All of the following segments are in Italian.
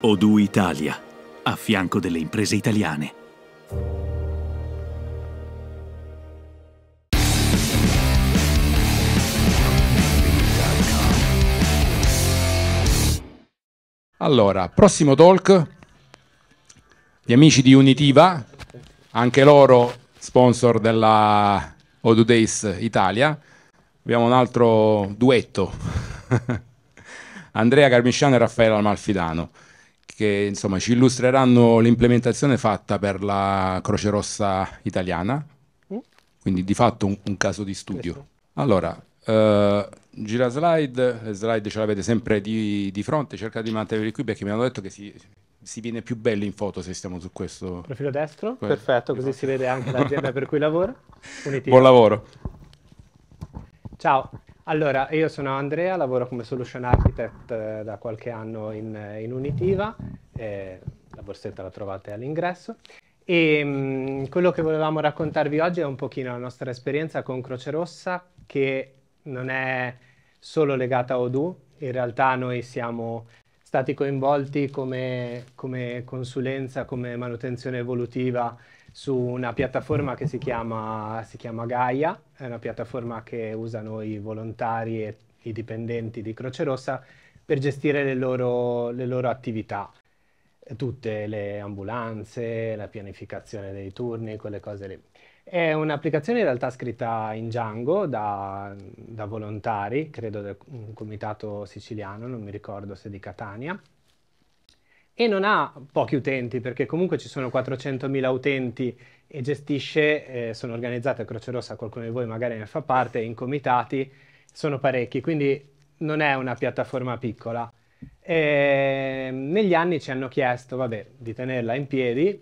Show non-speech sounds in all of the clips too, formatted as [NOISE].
Odu Italia, a fianco delle imprese italiane. Allora, prossimo talk, gli amici di Unitiva, anche loro sponsor della Odu Days Italia. Abbiamo un altro duetto, [LAUGHS] Andrea Carmisciano e Raffaele Almalfidano che insomma, ci illustreranno l'implementazione fatta per la Croce Rossa italiana, mm. quindi di fatto un, un caso di studio. Allora, eh, gira slide, le slide ce l'avete sempre di, di fronte, cercate di mantenerli qui perché mi hanno detto che si, si viene più belli in foto se stiamo su questo profilo destro. Questo. Perfetto, così si vede anche l'azienda per cui lavoro. [LAUGHS] Buon lavoro. Ciao. Allora, io sono Andrea, lavoro come solution architect eh, da qualche anno in, eh, in Unitiva, eh, la borsetta la trovate all'ingresso. E mh, mm, quello che volevamo raccontarvi oggi è un pochino la nostra esperienza con Croce Rossa, che non è solo legata a Odoo, in realtà noi siamo stati coinvolti come, come consulenza, come manutenzione evolutiva su una piattaforma che si chiama, si chiama Gaia, è una piattaforma che usano i volontari e i dipendenti di Croce Rossa per gestire le loro, le loro attività, tutte le ambulanze, la pianificazione dei turni, quelle cose lì. È un'applicazione in realtà scritta in Django da, da volontari, credo da un comitato siciliano, non mi ricordo se di Catania, e non ha pochi utenti, perché comunque ci sono 400.000 utenti e gestisce, eh, sono organizzate a Croce Rossa, qualcuno di voi magari ne fa parte, in comitati, sono parecchi, quindi non è una piattaforma piccola. E ehm, negli anni ci hanno chiesto, vabbè, di tenerla in piedi,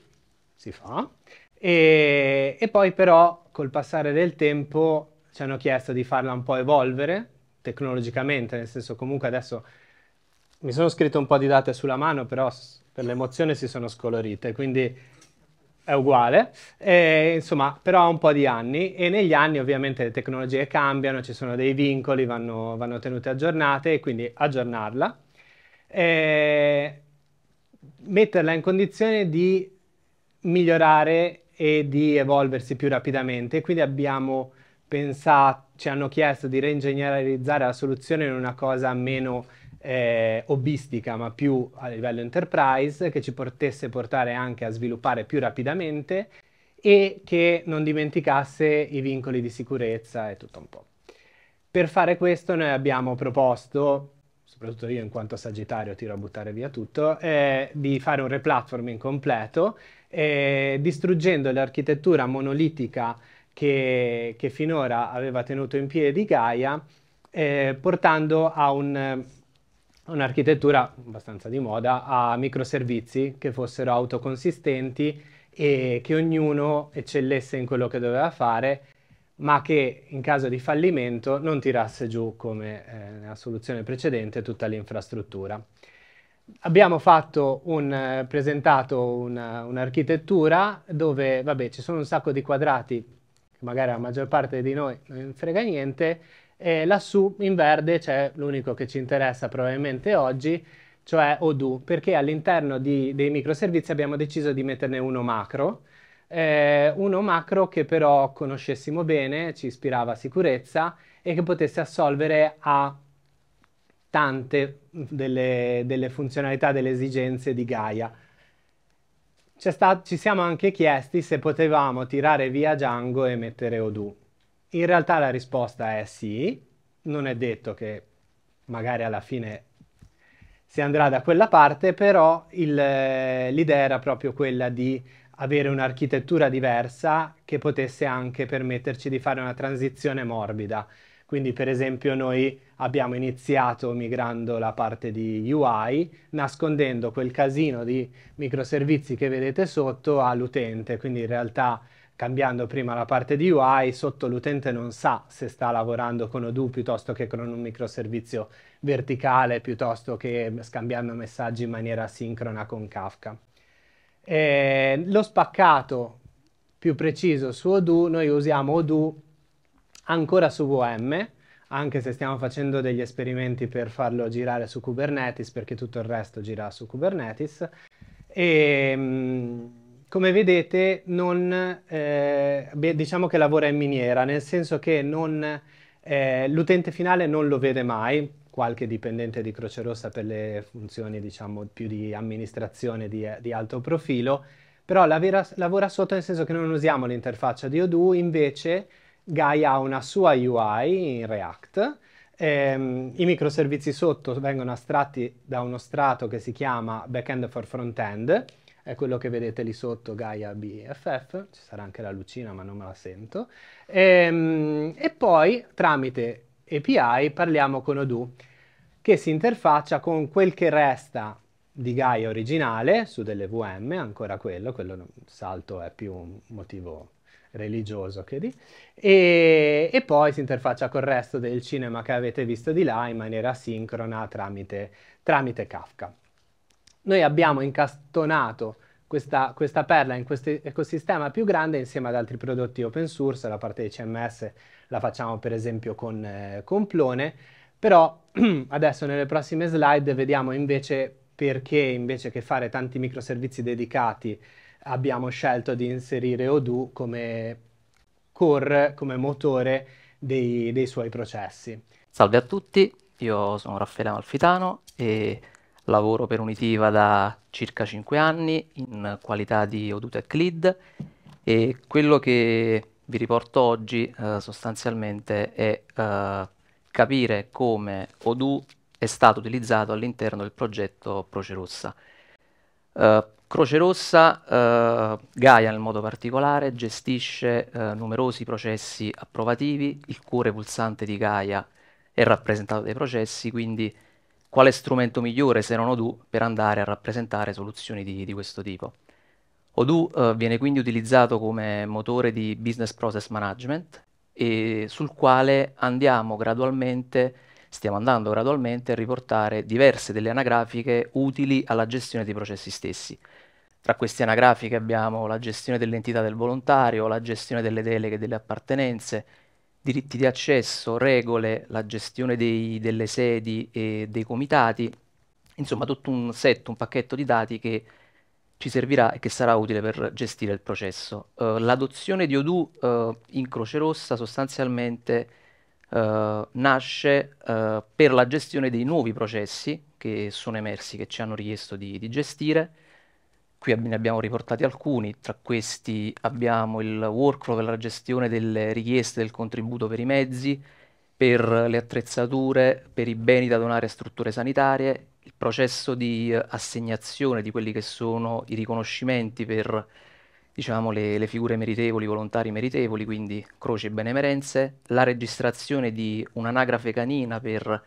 si fa, e, e poi però col passare del tempo ci hanno chiesto di farla un po' evolvere tecnologicamente, nel senso comunque adesso mi sono scritto un po' di date sulla mano, però per l'emozione si sono scolorite, quindi è uguale, e, insomma, però ha un po' di anni e negli anni ovviamente le tecnologie cambiano, ci sono dei vincoli, vanno, vanno tenute aggiornate e quindi aggiornarla. E metterla in condizione di migliorare e di evolversi più rapidamente, quindi abbiamo pensato, ci hanno chiesto di reingegnerizzare la soluzione in una cosa meno eh, hobbistica ma più a livello enterprise che ci potesse portare anche a sviluppare più rapidamente e che non dimenticasse i vincoli di sicurezza e tutto un po'. Per fare questo noi abbiamo proposto, soprattutto io in quanto sagittario tiro a buttare via tutto, eh, di fare un replatforming completo eh, distruggendo l'architettura monolitica che, che, finora aveva tenuto in piedi Gaia eh, portando a un un'architettura abbastanza di moda a microservizi che fossero autoconsistenti e che ognuno eccellesse in quello che doveva fare, ma che in caso di fallimento non tirasse giù, come eh, nella soluzione precedente, tutta l'infrastruttura. Abbiamo un, eh, presentato un'architettura dove vabbè, ci sono un sacco di quadrati, che magari la maggior parte di noi non frega niente, e lassù in verde c'è l'unico che ci interessa probabilmente oggi, cioè Odoo, perché all'interno di, dei microservizi abbiamo deciso di metterne uno macro, eh, uno macro che però conoscessimo bene, ci ispirava a sicurezza e che potesse assolvere a tante delle, delle funzionalità, delle esigenze di Gaia. Ci siamo anche chiesti se potevamo tirare via Django e mettere Odoo. In realtà la risposta è sì, non è detto che magari alla fine si andrà da quella parte, però il, eh, l'idea era proprio quella di avere un'architettura diversa che potesse anche permetterci di fare una transizione morbida. Quindi per esempio noi abbiamo iniziato migrando la parte di UI, nascondendo quel casino di microservizi che vedete sotto all'utente, quindi in realtà cambiando prima la parte di UI, sotto l'utente non sa se sta lavorando con Odoo piuttosto che con un microservizio verticale, piuttosto che scambiando messaggi in maniera sincrona con Kafka. E lo spaccato più preciso su Odoo, noi usiamo Odoo ancora su VM, anche se stiamo facendo degli esperimenti per farlo girare su Kubernetes, perché tutto il resto gira su Kubernetes. E, ehm, come vedete non, eh, diciamo che lavora in miniera, nel senso che eh, l'utente finale non lo vede mai, qualche dipendente di Croce Rossa per le funzioni diciamo, più di amministrazione di, di alto profilo, però lavora, lavora sotto nel senso che non usiamo l'interfaccia di Odoo, invece Gaia ha una sua UI in React, ehm, i microservizi sotto vengono astratti da uno strato che si chiama Backend for Frontend, è quello che vedete lì sotto Gaia BFF, ci sarà anche la lucina ma non me la sento, e, ehm, e poi tramite API parliamo con Odoo che si interfaccia con quel che resta di Gaia originale su delle VM, ancora quello, quello salto è più un motivo religioso che di, e, e, poi si interfaccia col resto del cinema che avete visto di là in maniera sincrona tramite, tramite Kafka noi abbiamo incastonato questa, questa perla in questo ecosistema più grande insieme ad altri prodotti open source, la parte di CMS la facciamo per esempio con, eh, con Plone, però [CLEARS THROAT] adesso nelle prossime slide vediamo invece perché invece che fare tanti microservizi dedicati abbiamo scelto di inserire Odoo come core, come motore dei, dei suoi processi. Salve a tutti, io sono Raffaele Malfitano e Lavoro per Unitiva da circa 5 anni in qualità di Odutech Lead e quello che vi riporto oggi eh, sostanzialmente è eh, capire come Odoo è stato utilizzato all'interno del progetto Croce Rossa. Eh, Croce Rossa, eh, Gaia nel modo particolare, gestisce eh, numerosi processi approvativi, il cuore pulsante di Gaia è rappresentato dai processi, quindi quale strumento migliore se non Odoo per andare a rappresentare soluzioni di, di questo tipo. Odoo eh, viene quindi utilizzato come motore di business process management e sul quale andiamo gradualmente, stiamo andando gradualmente a riportare diverse delle anagrafiche utili alla gestione dei processi stessi. Tra queste anagrafiche abbiamo la gestione dell'entità del volontario, la gestione delle deleghe e delle appartenenze, diritti di accesso, regole, la gestione dei, delle sedi e dei comitati, insomma tutto un set, un pacchetto di dati che ci servirà e che sarà utile per gestire il processo. Uh, l'adozione di Odoo uh, eh, in Croce Rossa sostanzialmente uh, nasce per la gestione dei nuovi processi che sono emersi, che ci hanno richiesto di, di gestire, Qui ne abbiamo riportati alcuni, tra questi abbiamo il workflow per la gestione delle richieste del contributo per i mezzi, per le attrezzature, per i beni da donare a strutture sanitarie, il processo di eh, assegnazione di quelli che sono i riconoscimenti per diciamo, le, le, figure meritevoli, volontari meritevoli, quindi croci e benemerenze, la registrazione di un'anagrafe canina per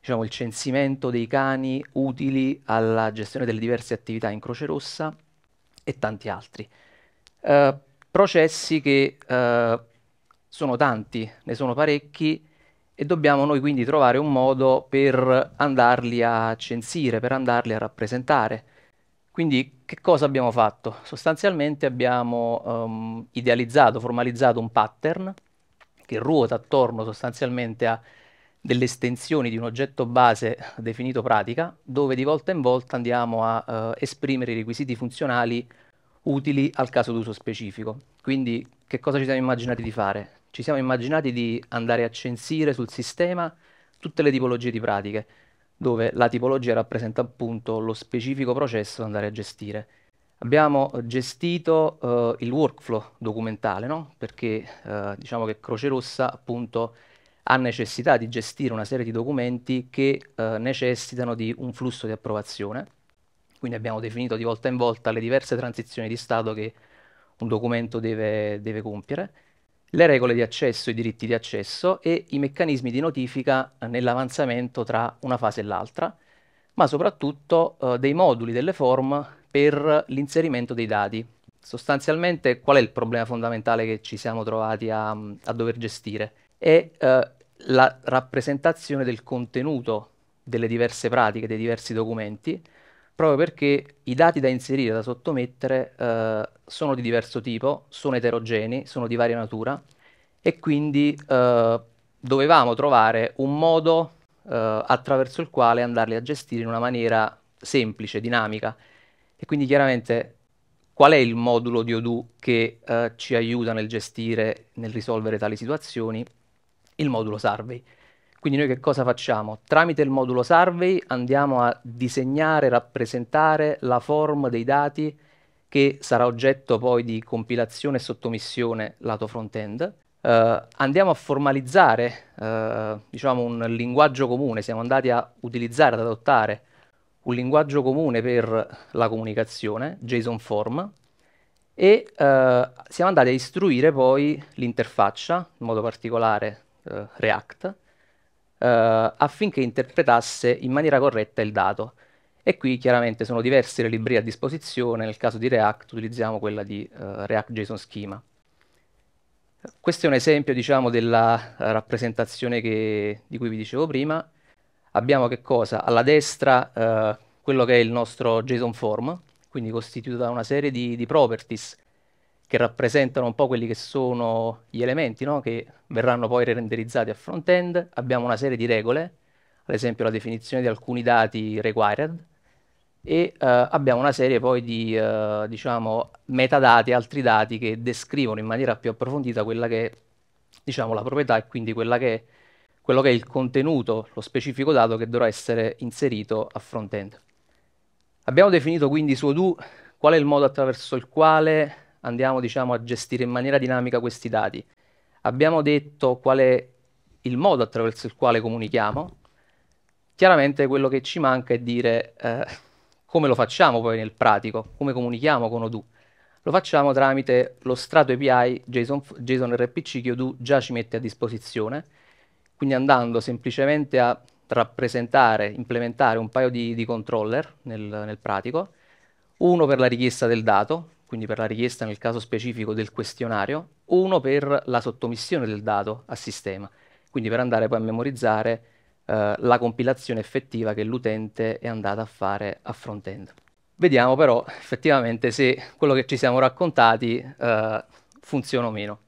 diciamo, il censimento dei cani utili alla gestione delle diverse attività in Croce Rossa e tanti altri. Uh, processi che uh, sono tanti, ne sono parecchi e dobbiamo noi quindi trovare un modo per andarli a censire, per andarli a rappresentare. Quindi che cosa abbiamo fatto? Sostanzialmente abbiamo um, idealizzato, formalizzato un pattern che ruota attorno sostanzialmente a delle estensioni di un oggetto base definito pratica, dove di volta in volta andiamo a eh, esprimere i requisiti funzionali utili al caso d'uso specifico. Quindi che cosa ci siamo immaginati di fare? Ci siamo immaginati di andare a censire sul sistema tutte le tipologie di pratiche, dove la tipologia rappresenta appunto lo specifico processo da andare a gestire. Abbiamo gestito eh, il workflow documentale, no? perché eh, diciamo che Croce Rossa appunto ha necessità di gestire una serie di documenti che eh, necessitano di un flusso di approvazione. Quindi abbiamo definito di volta in volta le diverse transizioni di Stato che un documento deve, deve compiere, le regole di accesso, i diritti di accesso e i meccanismi di notifica eh, nell'avanzamento tra una fase e l'altra, ma soprattutto eh, dei moduli, delle form per l'inserimento dei dati. Sostanzialmente qual è il problema fondamentale che ci siamo trovati a, a dover gestire? È eh, la rappresentazione del contenuto delle diverse pratiche, dei diversi documenti, proprio perché i dati da inserire, da sottomettere, eh, sono di diverso tipo, sono eterogenei, sono di varia natura e quindi eh, dovevamo trovare un modo eh, attraverso il quale andarli a gestire in una maniera semplice, dinamica. E quindi chiaramente qual è il modulo di Odoo che eh, ci aiuta nel gestire, nel risolvere tali situazioni? il modulo survey. Quindi noi che cosa facciamo? Tramite il modulo survey andiamo a disegnare, rappresentare la form dei dati che sarà oggetto poi di compilazione e sottomissione lato front-end. Uh, andiamo a formalizzare uh, diciamo un linguaggio comune, siamo andati a utilizzare, ad adottare un linguaggio comune per la comunicazione, JSON form, e uh, siamo andati a istruire poi l'interfaccia, in modo particolare eh, React, eh, affinché interpretasse in maniera corretta il dato. E qui chiaramente sono diverse le librerie a disposizione, nel caso di React utilizziamo quella di eh, React JSON Schema. Questo è un esempio diciamo, della rappresentazione che, di cui vi dicevo prima. Abbiamo che cosa? Alla destra eh, quello che è il nostro JSON form, quindi costituito da una serie di, di properties che rappresentano un po' quelli che sono gli elementi no? che mm. verranno poi renderizzati a front-end. Abbiamo una serie di regole, ad esempio la definizione di alcuni dati required, e uh, abbiamo una serie poi di uh, diciamo, metadati, altri dati che descrivono in maniera più approfondita quella che è diciamo, la proprietà e quindi che è, quello che è il contenuto, lo specifico dato che dovrà essere inserito a front-end. Abbiamo definito quindi su Odoo qual è il modo attraverso il quale andiamo diciamo, a gestire in maniera dinamica questi dati. Abbiamo detto qual è il modo attraverso il quale comunichiamo, chiaramente quello che ci manca è dire eh, come lo facciamo poi nel pratico, come comunichiamo con Odoo. Lo facciamo tramite lo strato API JSON, JSON RPC che Odoo già ci mette a disposizione, quindi andando semplicemente a rappresentare, implementare un paio di, di controller nel, nel pratico, uno per la richiesta del dato, quindi per la richiesta nel caso specifico del questionario, uno per la sottomissione del dato a sistema, quindi per andare poi a memorizzare eh, la compilazione effettiva che l'utente è andata a fare a front-end. Vediamo però effettivamente se quello che ci siamo raccontati eh, funziona o meno.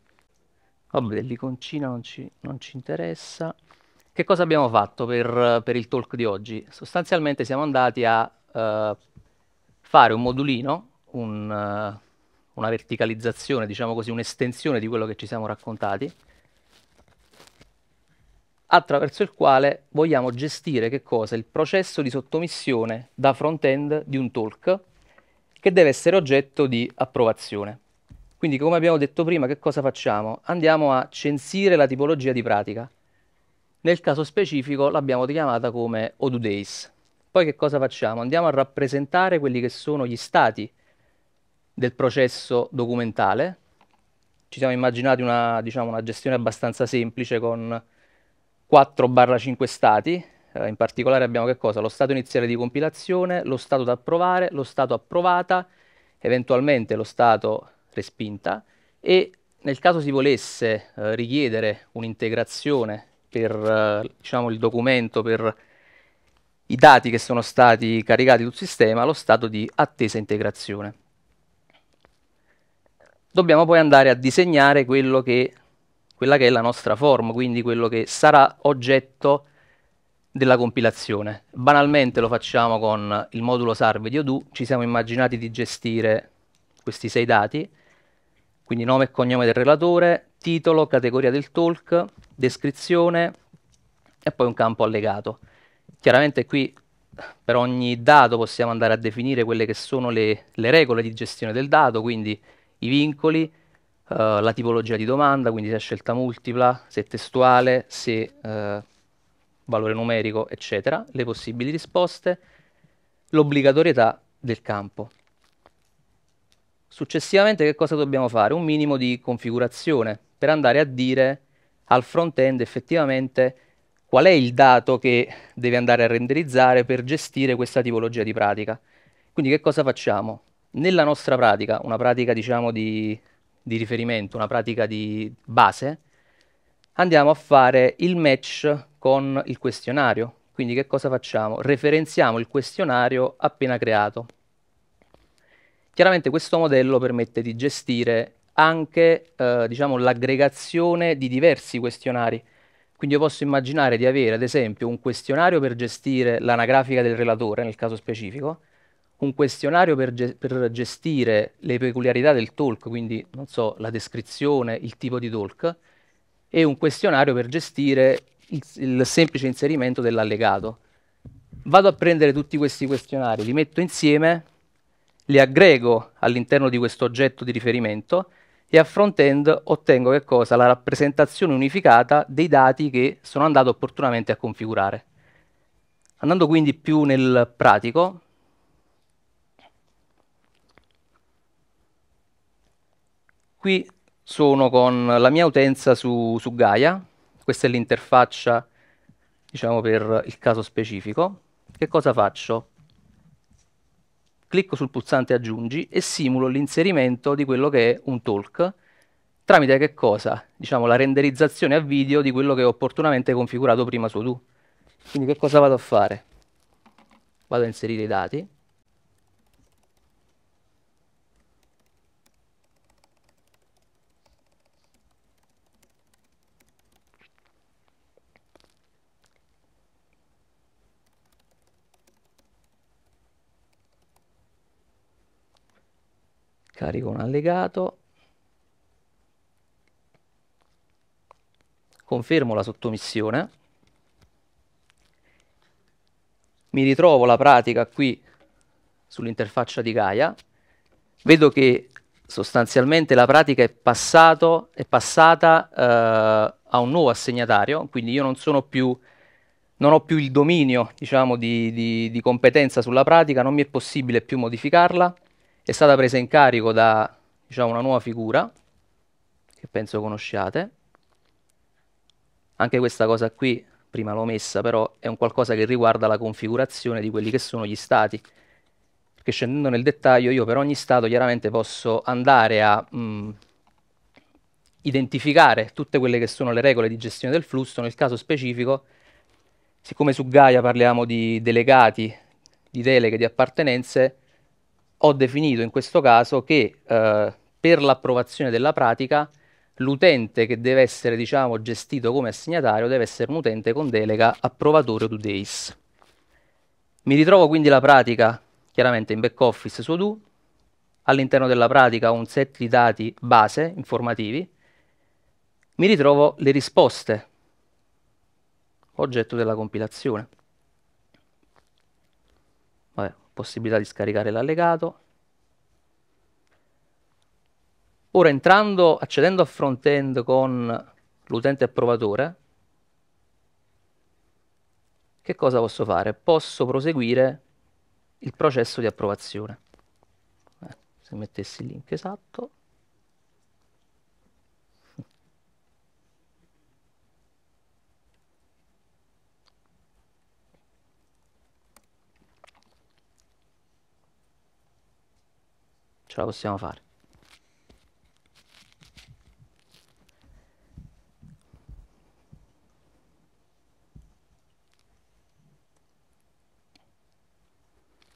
Vabbè, l'iconcina non ci, non ci interessa. Che cosa abbiamo fatto per, per, il talk di oggi? Sostanzialmente siamo andati a eh, fare un modulino un, eh, una verticalizzazione, diciamo così, un'estensione di quello che ci siamo raccontati, attraverso il quale vogliamo gestire che cosa? Il processo di sottomissione da front-end di un talk che deve essere oggetto di approvazione. Quindi come abbiamo detto prima, che cosa facciamo? Andiamo a censire la tipologia di pratica. Nel caso specifico l'abbiamo chiamata come Days. Poi che cosa facciamo? Andiamo a rappresentare quelli che sono gli stati del processo documentale. Ci siamo immaginati una, diciamo, una gestione abbastanza semplice con 4-5 stati, eh, in particolare abbiamo che cosa? Lo stato iniziale di compilazione, lo stato da approvare, lo stato approvata, eventualmente lo stato respinta e nel caso si volesse eh, richiedere un'integrazione per eh, diciamo, il documento, per i dati che sono stati caricati sul sistema, lo stato di attesa integrazione dobbiamo poi andare a disegnare che, quella che è la nostra form, quindi quello che sarà oggetto della compilazione. Banalmente lo facciamo con il modulo SAR VideoDo, ci siamo immaginati di gestire questi sei dati, quindi nome e cognome del relatore, titolo, categoria del talk, descrizione e poi un campo allegato. Chiaramente qui per ogni dato possiamo andare a definire quelle che sono le, le regole di gestione del dato, quindi i vincoli, uh, la tipologia di domanda, quindi se è scelta multipla, se è testuale, se uh, valore numerico, eccetera, le possibili risposte, l'obbligatorietà del campo. Successivamente che cosa dobbiamo fare? Un minimo di configurazione per andare a dire al front-end effettivamente qual è il dato che deve andare a renderizzare per gestire questa tipologia di pratica. Quindi che cosa facciamo? nella nostra pratica, una pratica diciamo di, di riferimento, una pratica di base, andiamo a fare il match con il questionario. Quindi che cosa facciamo? Referenziamo il questionario appena creato. Chiaramente questo modello permette di gestire anche eh, diciamo, l'aggregazione di diversi questionari. Quindi io posso immaginare di avere ad esempio un questionario per gestire l'anagrafica del relatore nel caso specifico, un questionario per, ge per, gestire le peculiarità del talk, quindi non so, la descrizione, il tipo di talk, e un questionario per gestire il, il semplice inserimento dell'allegato. Vado a prendere tutti questi questionari, li metto insieme, li aggrego all'interno di questo oggetto di riferimento e a front-end ottengo che cosa? La rappresentazione unificata dei dati che sono andato opportunamente a configurare. Andando quindi più nel pratico, Qui sono con la mia utenza su, su Gaia, questa è l'interfaccia diciamo per il caso specifico. Che cosa faccio? Clicco sul pulsante aggiungi e simulo l'inserimento di quello che è un talk tramite che cosa? Diciamo la renderizzazione a video di quello che ho opportunamente configurato prima su Tu. Quindi che cosa vado a fare? Vado a inserire i dati carico un allegato, confermo la sottomissione, mi ritrovo la pratica qui sull'interfaccia di Gaia, vedo che sostanzialmente la pratica è, passato, è passata eh, a un nuovo assegnatario, quindi io non sono più non ho più il dominio diciamo, di, di, di competenza sulla pratica, non mi è possibile più modificarla, è stata presa in carico da diciamo, una nuova figura, che penso conosciate. Anche questa cosa qui, prima l'ho messa, però è un qualcosa che riguarda la configurazione di quelli che sono gli stati. Perché scendendo nel dettaglio, io per ogni stato chiaramente posso andare a mh, mm, identificare tutte quelle che sono le regole di gestione del flusso. Nel caso specifico, siccome su Gaia parliamo di delegati, di deleghe, di appartenenze, ho definito in questo caso che eh, per l'approvazione della pratica l'utente che deve essere diciamo, gestito come assegnatario deve essere un utente con delega approvatore to days. Mi ritrovo quindi la pratica chiaramente in back office su do, all'interno della pratica ho un set di dati base informativi, mi ritrovo le risposte, oggetto della compilazione. Vabbè, possibilità di scaricare l'allegato. Ora entrando, accedendo a front-end con l'utente approvatore, che cosa posso fare? Posso proseguire il processo di approvazione. Eh, se mettessi il link esatto. la possiamo fare.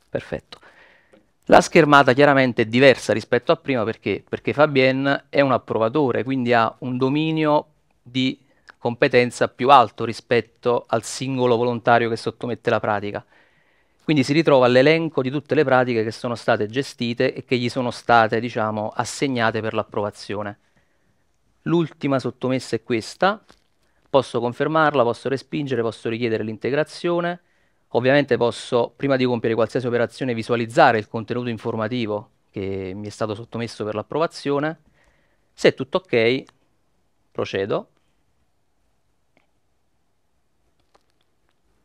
Perfetto. La schermata chiaramente è diversa rispetto a prima perché? Perché Fabien è un approvatore, quindi ha un dominio di competenza più alto rispetto al singolo volontario che sottomette la pratica. Quindi si ritrova l'elenco di tutte le pratiche che sono state gestite e che gli sono state, diciamo, assegnate per l'approvazione. L'ultima sottomessa è questa, posso confermarla, posso respingere, posso richiedere l'integrazione, ovviamente posso, prima di compiere qualsiasi operazione, visualizzare il contenuto informativo che mi è stato sottomesso per l'approvazione. Se è tutto ok, procedo.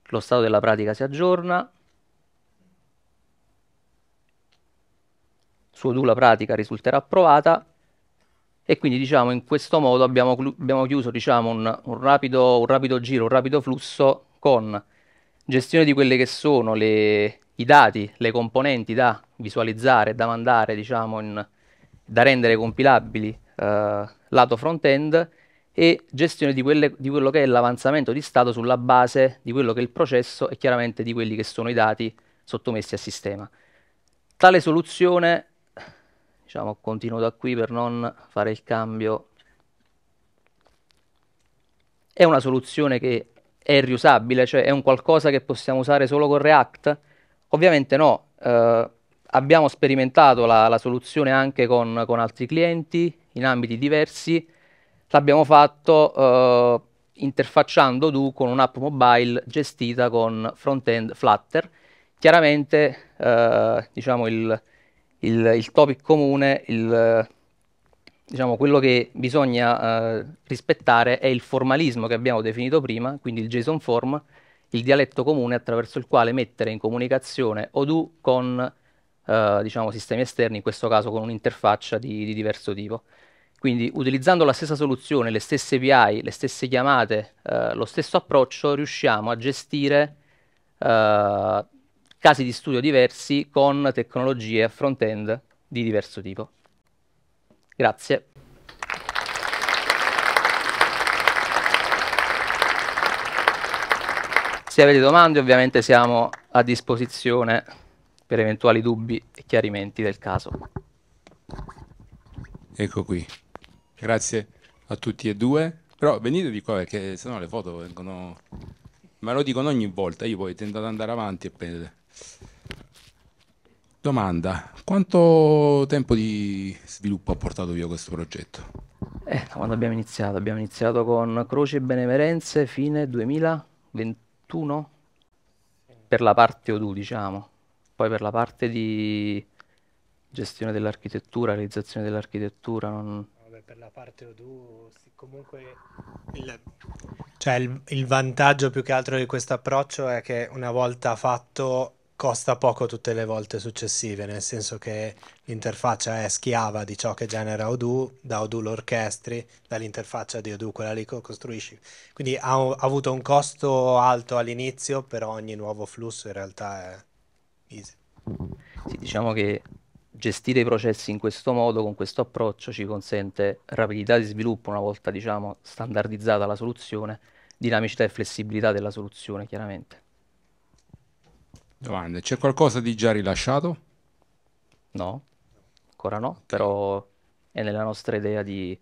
Lo stato della pratica si aggiorna, suo dula pratica risulterà approvata e quindi diciamo in questo modo abbiamo, abbiamo chiuso diciamo, un, un, rapido, un rapido giro, un rapido flusso con gestione di quelli che sono le, i dati, le componenti da visualizzare, da mandare, diciamo, in, da rendere compilabili eh, lato front-end e gestione di, quelle, di quello che è l'avanzamento di stato sulla base di quello che è il processo e chiaramente di quelli che sono i dati sottomessi al sistema. Tale soluzione diciamo continuo da qui per non fare il cambio è una soluzione che è riusabile cioè è un qualcosa che possiamo usare solo con React ovviamente no eh, abbiamo sperimentato la, la soluzione anche con, con, altri clienti in ambiti diversi l'abbiamo fatto eh, interfacciando Do con un'app mobile gestita con front-end Flutter chiaramente eh, diciamo il, il, il topic comune, il, diciamo, quello che bisogna eh, rispettare è il formalismo che abbiamo definito prima, quindi il JSON form, il dialetto comune attraverso il quale mettere in comunicazione Odoo con eh, diciamo, sistemi esterni, in questo caso con un'interfaccia di, di, diverso tipo. Quindi utilizzando la stessa soluzione, le stesse API, le stesse chiamate, eh, lo stesso approccio, riusciamo a gestire eh, casi di studio diversi con tecnologie a front-end di diverso tipo. Grazie. Se avete domande ovviamente siamo a disposizione per eventuali dubbi e chiarimenti del caso. Ecco qui. Grazie a tutti e due. Però venite di qua perché sennò le foto vengono... Ma lo dicono ogni volta, io poi tendo ad andare avanti e prendere. Domanda, quanto tempo di sviluppo ha portato via questo progetto? Eh, quando abbiamo iniziato? Abbiamo iniziato con Croce e Benemerenze fine 2021 per la parte Odu, diciamo. Poi per la parte di gestione dell'architettura, realizzazione dell'architettura, non, per la parte Odoo, comunque il, cioè il, il, vantaggio più che altro di questo approccio è che una volta fatto costa poco tutte le volte successive, nel senso che l'interfaccia è schiava di ciò che genera Odoo, da Odoo l'orchestri, dall'interfaccia di Odoo quella lì che costruisci. Quindi ha, ha, avuto un costo alto all'inizio, però ogni nuovo flusso in realtà è easy. Sì, diciamo che gestire i processi in questo modo, con questo approccio, ci consente rapidità di sviluppo una volta diciamo, standardizzata la soluzione, dinamicità e flessibilità della soluzione chiaramente. Domande. C'è qualcosa di già rilasciato? No, ancora no, però è nella nostra idea di,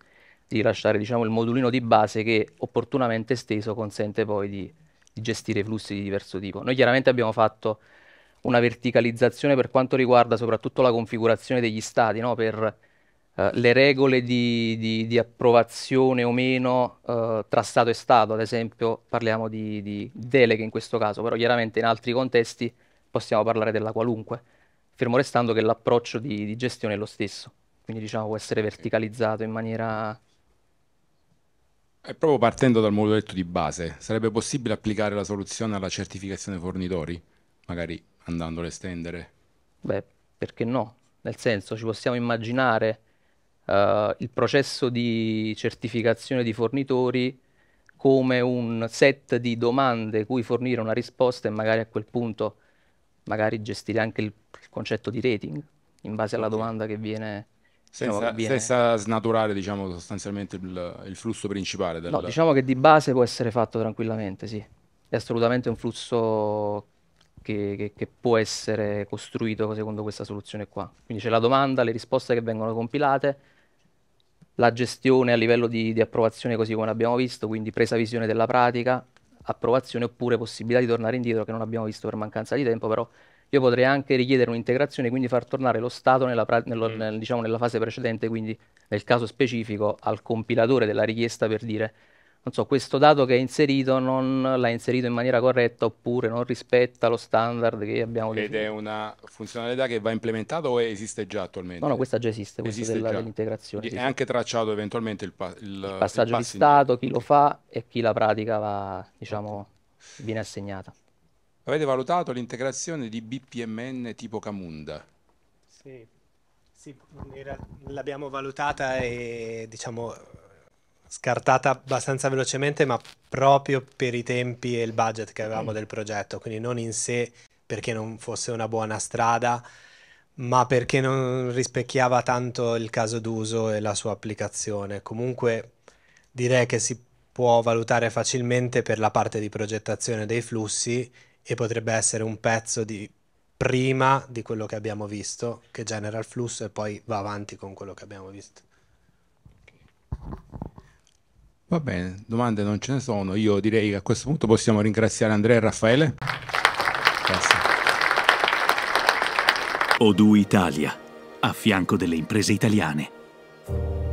di lasciare diciamo, il modulino di base che opportunamente esteso consente poi di, di gestire flussi di diverso tipo. Noi chiaramente abbiamo fatto una verticalizzazione per quanto riguarda soprattutto la configurazione degli stati, no? per eh, le regole di, di, di, approvazione o meno eh, tra Stato e Stato, ad esempio parliamo di, di deleghe in questo caso, però chiaramente in altri contesti possiamo parlare della qualunque, fermo restando che l'approccio di, di gestione è lo stesso, quindi diciamo può essere verticalizzato in maniera e proprio partendo dal modello di base, sarebbe possibile applicare la soluzione alla certificazione fornitori? Magari andandolo a estendere? Beh, perché no? Nel senso, ci possiamo immaginare uh, il processo di certificazione di fornitori come un set di domande cui fornire una risposta e magari a quel punto magari gestire anche il, il concetto di rating in base alla domanda che viene diciamo, senza, diciamo viene... senza, snaturare diciamo, sostanzialmente il, il flusso principale. Del... No, diciamo che di base può essere fatto tranquillamente, sì. È assolutamente un flusso che, che, che, può essere costruito secondo questa soluzione qua. Quindi c'è la domanda, le risposte che vengono compilate, la gestione a livello di, di approvazione così come l'abbiamo visto, quindi presa visione della pratica, approvazione oppure possibilità di tornare indietro che non abbiamo visto per mancanza di tempo, però io potrei anche richiedere un'integrazione, quindi far tornare lo Stato nella, nello, mm. nel, diciamo, nella fase precedente, quindi nel caso specifico al compilatore della richiesta per dire non so, questo dato che è inserito non l'ha inserito in maniera corretta oppure non rispetta lo standard che abbiamo Ed è una funzionalità che va implementata o esiste già attualmente? No, no, questa già esiste, questa esiste della, già. dell'integrazione. È sì. anche tracciato eventualmente il, pa- il, il passaggio il di stato, chi lo fa e chi la pratica va, diciamo, viene assegnata. Avete valutato l'integrazione di BPMN tipo Camunda? Sì, sì l'abbiamo valutata e diciamo scartata abbastanza velocemente, ma proprio per i tempi e il budget che avevamo mm. del progetto, quindi non in sé perché non fosse una buona strada, ma perché non rispecchiava tanto il caso d'uso e la sua applicazione. Comunque direi che si può valutare facilmente per la parte di progettazione dei flussi e potrebbe essere un pezzo di prima di quello che abbiamo visto, che genera il flusso e poi va avanti con quello che abbiamo visto. Va bene, domande non ce ne sono. Io direi che a questo punto possiamo ringraziare Andrea e Raffaele. Grazie. Odoo Italia, a fianco delle imprese italiane.